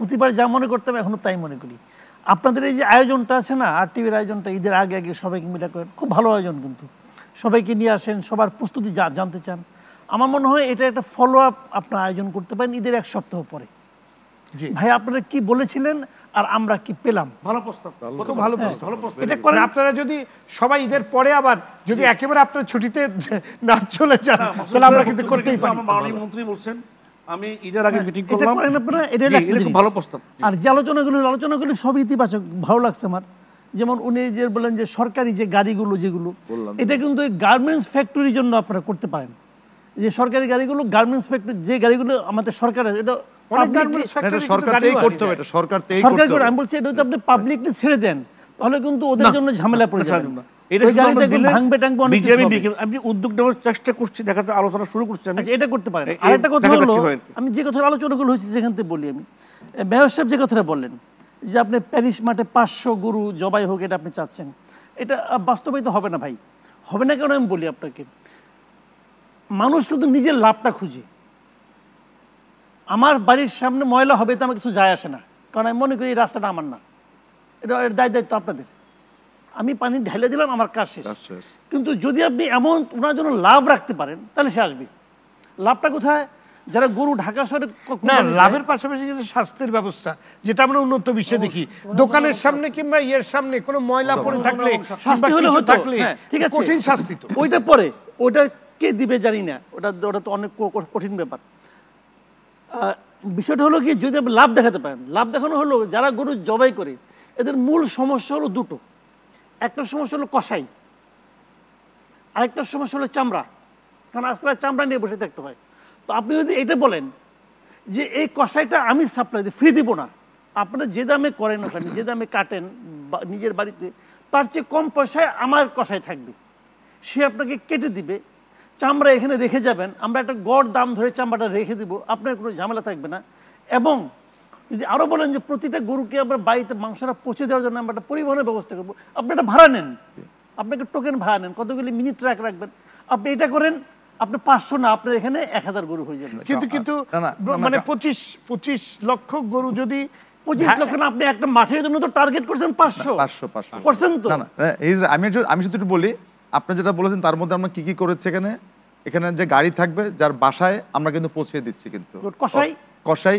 প্রতিবার যা মনে করতাম এখনও তাই মনে করি আপনাদের এই যে আয়োজনটা আছে না আর টিভির আয়োজনটা ঈদের আগে আগে সবাইকে মিলে করেন খুব ভালো আয়োজন কিন্তু সবাইকে নিয়ে আসেন সবার প্রস্তুতি যা জানতে চান আমার মনে হয় এটা একটা ফলো আপ আপনার আয়োজন করতে পারেন ঈদের এক সপ্তাহ পরে ভাই আপনারা কি বলেছিলেন আর আমরা কি পেলাম ভালো প্রস্তাব ভালো হ্যাঁ, প্রস্তাব এটা করেন মানে আপনারা যদি সবাই ঈদের পরে আবার যদি একেবারে আপনার ছুটিতে না চলে যান তাহলে আমরা কিন্তু করতেই পারি মন্ত্রী বলছেন আমি ঈদের আগে মিটিং হ্যাঁ, করলাম ভালো প্রস্তাব আর যে আলোচনাগুলো আলোচনাগুলো সব ইতিবাচক ভালো লাগছে আমার যেমন উনি যে বলেন যে সরকারি যে গাড়িগুলো যেগুলো এটা কিন্তু গার্মেন্টস ফ্যাক্টরির জন্য আপনারা করতে পারেন যে সরকারি গাড়িগুলো গার্মেন্টস ফ্যাক্টরি যে গাড়িগুলো আমাদের সরকার আছে এটা সরকার আমি বলছি এটা আপনি পাবলিকলি ছেড়ে দেন তাহলে কিন্তু ওদের জন্য ঝামেলা পড়ে যাবে আচ্ছা, আপনি পাঁচশো গরু জবাই হোক এটা আপনি চাচ্ছেন এটা বাস্তবায়িত হবে না ভাই হবে না কেন আমি বলি আপনাকে মানুষ কিন্তু নিজের লাভটা খুঁজে আমার বাড়ির সামনে ময়লা হবে তো আমার কিছু যায় আসে না কারণ আমি মনে করি এই রাস্তাটা আমার না এটা দায় দায়িত্ব আপনাদের আমি পানি ঢেলে দিলাম আমার কাজ শেষ কিন্তু যদি আপনি এমন ওনার জন্য লাভ রাখতে পারেন তাহলে সে আসবে লাভটা কোথায় যারা গরু ঢাকা শহরে লাভের পাশাপাশি যেটা স্বাস্থ্যের ব্যবস্থা যেটা আমরা উন্নত বিশ্বে দেখি দোকানের সামনে কিংবা ইয়ের সামনে কোনো ময়লা পড়ে থাকলে শাস্তি হলে থাকলে হ্যাঁ, ঠিক আছে কঠিন শাস্তি তো ওইটা পরে ওইটা কে দিবে জানি না ওটা ওটা তো অনেক কঠিন ব্যাপার বিষয়টা হলো কি যদি আপনি লাভ দেখাতে পারেন লাভ দেখানো হলো যারা গরু জবাই করে এদের মূল সমস্যা হলো দুটো একটা সমস্যা হলো কষাই আরেকটা সমস্যা হলো চামড়া কারণ আজকাল চামড়া নিয়ে বসে থাকতে হয় তো আপনি যদি এটা বলেন যে এই কষাইটা আমি সাপ্লাই দিই ফ্রি দিব না আপনারা যে দামে করেন ওখানে যে দামে কাটেন নিজের বাড়িতে তার চেয়ে কম পয়সায় আমার কষাই থাকবে সে আপনাকে কেটে দিবে চামড়া এখানে রেখে যাবেন আমরা একটা গড় দাম ধরে চামড়াটা রেখে দিব আপনার কোনো ঝামেলা থাকবে না এবং যদি আরও বলেন যে প্রতিটা গরুকে আমরা বাড়িতে মাংসটা পচে দেওয়ার জন্য আমরা একটা পরিবহনের ব্যবস্থা করবো আপনি একটা ভাড়া নেন আপনাকে টোকেন ভাড়া নেন কতগুলি মিনিট ট্র্যাক রাখবেন আপনি এটা করেন আপনি পাঁচশো না আপনার এখানে এক হাজার গরু হয়ে যাবে কিন্তু কিন্তু মানে পঁচিশ পঁচিশ লক্ষ গরু যদি হ্যাঁ। আপনি একটা মাঠের জন্য টার্গেট করছেন পাঁচশো পাঁচশো আমি শুধু বলি আপনি যেটা বলেছেন তার মধ্যে আমরা কি কি করেছে এখানে এখানে যে গাড়ি থাকবে যার বাসায় আমরা কিন্তু পৌঁছে দিচ্ছি কিন্তু কষাই কষাই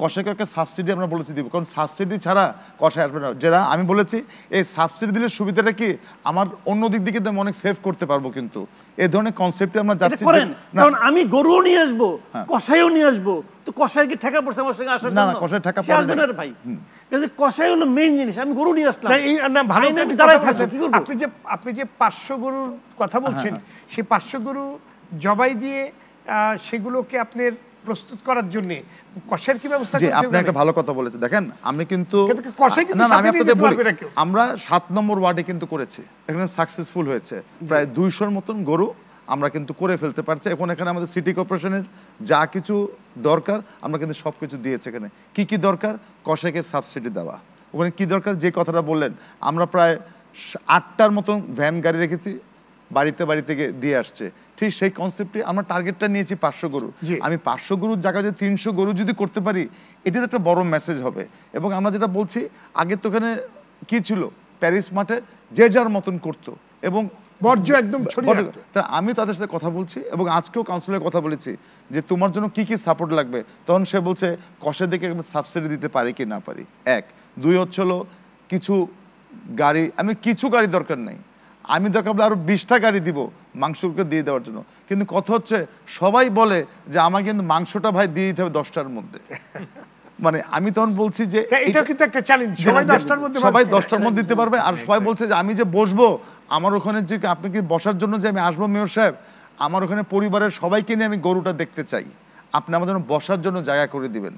কষাইকে একটা সাবসিডি আমরা বলেছি দিব কারণ সাবসিডি ছাড়া কষাই আসবে না যারা আমি বলেছি এই সাবসিডি দিলে সুবিধাটা কি আমার অন্য দিক দিকে আমি অনেক সেভ করতে পারবো কিন্তু এ ধরনের কনসেপ্টে আমরা যাচ্ছি কারণ আমি গরুও নিয়ে আসবো হ্যাঁ। কষাইও নিয়ে আসবো তো কষাই কি ঠেকা পড়ছে আমার সঙ্গে আসার না না কষাই ঠেকা না ভাই কাজে কষাই হলো মেইন জিনিস আমি গরু নিয়ে আসলাম এই না ভালো না থাকছে কি করব আপনি যে আপনি যে 500 গরুর কথা হ্যাঁ, বলছেন হ্যাঁ। সেই 500 গরু জবাই দিয়ে সেগুলোকে আপনার প্রস্তুত করার জন্য কষের কি ব্যবস্থা জি আপনি একটা ভালো কথা বলেছেন দেখেন আমি কিন্তু না আমি আপনাকে বলি আমরা 7 নম্বর ওয়ার্ডে কিন্তু করেছি এখানে সাকসেসফুল হয়েছে প্রায় 200 এর মতন গরু আমরা কিন্তু করে ফেলতে পারছি এখন এখানে আমাদের সিটি কর্পোরেশনের যা কিছু দরকার আমরা কিন্তু সব কিছু দিয়েছে এখানে কি কি দরকার কষেকে সাবসিডি দেওয়া ওখানে কি দরকার যে কথাটা বললেন আমরা প্রায় আটটার মতন ভ্যান গাড়ি রেখেছি বাড়িতে বাড়িতে দিয়ে আসছে ঠিক সেই কনসেপ্টে আমরা টার্গেটটা নিয়েছি পাঁচশো গরু আমি পাঁচশো গরুর জায়গায় যদি তিনশো গরু যদি করতে পারি এটা একটা বড় মেসেজ হবে এবং আমরা যেটা বলছি আগে তো ওখানে কী ছিল প্যারিস মাঠে যে যার মতন করতো এবং বর্জ্য একদম তা আমি তাদের সাথে কথা বলছি এবং আজকেও কাউন্সিলের কথা বলেছি যে তোমার জন্য কি কি সাপোর্ট লাগবে তখন সে বলছে কষে দিকে সাবসিডি দিতে পারি কি না পারি এক দুই হচ্ছে হলো কিছু গাড়ি আমি কিছু গাড়ি দরকার নেই আমি তো কেবল আরও বিশটা গাড়ি দিব মাংসকে দিয়ে দেওয়ার জন্য কিন্তু কথা হচ্ছে সবাই বলে যে আমার কিন্তু মাংসটা ভাই দিয়ে দিতে হবে দশটার মধ্যে মানে আমি তখন বলছি যে হ্যাঁ, এটা কিন্তু একটা চ্যালেঞ্জ সবাই দশটার মধ্যে সবাই দশটার মধ্যে দিতে পারবে আর সবাই বলছে যে আমি যে বসবো আমার ওখানে যে আপনি কি বসার জন্য যে আমি আসবো মেয়র সাহেব আমার ওখানে পরিবারের সবাইকে নিয়ে আমি গরুটা দেখতে চাই আপনি আমার জন্য বসার জন্য জায়গা করে দিবেন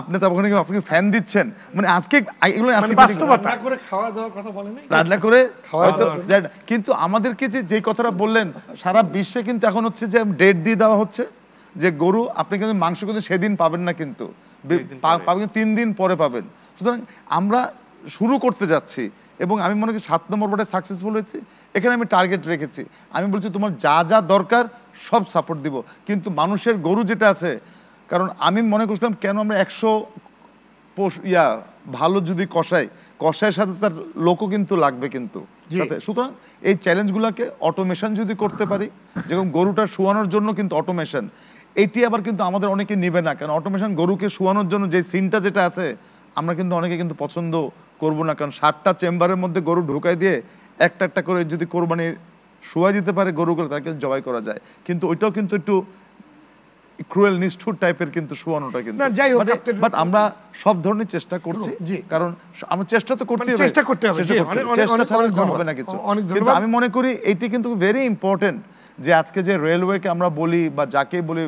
আপনি তো ওখানে আপনি ফ্যান দিচ্ছেন মানে আজকে এগুলো মানে আজকে বাস্তবতা করে খাওয়া দাওয়ার কথা বলেন রান্না করে হয়তো কিন্তু আমাদেরকে যে যে কথাটা বললেন সারা বিশ্বে কিন্তু এখন হচ্ছে যে ডেট দিয়ে দেওয়া হচ্ছে যে গরু আপনি কিন্তু মাংস কিন্তু সেদিন পাবেন না কিন্তু পাবেন তিন দিন পরে পাবেন সুতরাং আমরা শুরু করতে যাচ্ছি এবং আমি মনে করি সাত নম্বর বোর্ডে সাকসেসফুল হয়েছি এখানে আমি টার্গেট রেখেছি আমি বলছি তোমার যা যা দরকার সব সাপোর্ট দিব কিন্তু মানুষের গরু যেটা আছে কারণ আমি মনে করছিলাম কেন আমরা একশো পোষ ইয়া ভালো যদি কষাই কষায়ের সাথে তার লোকও কিন্তু লাগবে কিন্তু সুতরাং এই চ্যালেঞ্জগুলোকে অটোমেশন যদি করতে পারি যেরকম গরুটা শুয়ানোর জন্য কিন্তু অটোমেশন এটি আবার কিন্তু আমাদের অনেকে নেবে না কারণ অটোমেশন গরুকে শুয়ানোর জন্য যে সিনটা যেটা আছে আমরা কিন্তু অনেকে কিন্তু পছন্দ করব না কারণ সাতটা চেম্বারের মধ্যে গরু ঢুকাই দিয়ে একটা একটা করে যদি কোরবানি শুয়াই দিতে পারে গরুগুলো তাকে জবাই করা যায় কিন্তু ওইটাও কিন্তু একটু ক্রুয়েল নিষ্ঠুর টাইপের কিন্তু শুয়ানোটা কিন্তু যাই হোক বাট মানে, আমরা সব ধরনের চেষ্টা করছি কারণ আমরা চেষ্টা তো করতে মানে হবে চেষ্টা করতে হবে চেষ্টা মানে ছাড়া হবে না কিছু কিন্তু আমি মনে করি এটি কিন্তু ভেরি ইম্পর্টেন্ট যে আজকে যে রেলওয়েকে আমরা বলি বা যাকে বলি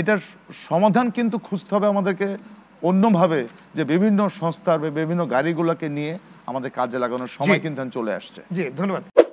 এটার সমাধান কিন্তু খুঁজতে হবে আমাদেরকে অন্যভাবে যে বিভিন্ন সংস্থার বিভিন্ন গাড়িগুলোকে নিয়ে আমাদের কাজে লাগানোর সময় কিন্তু চলে আসছে জি ধন্যবাদ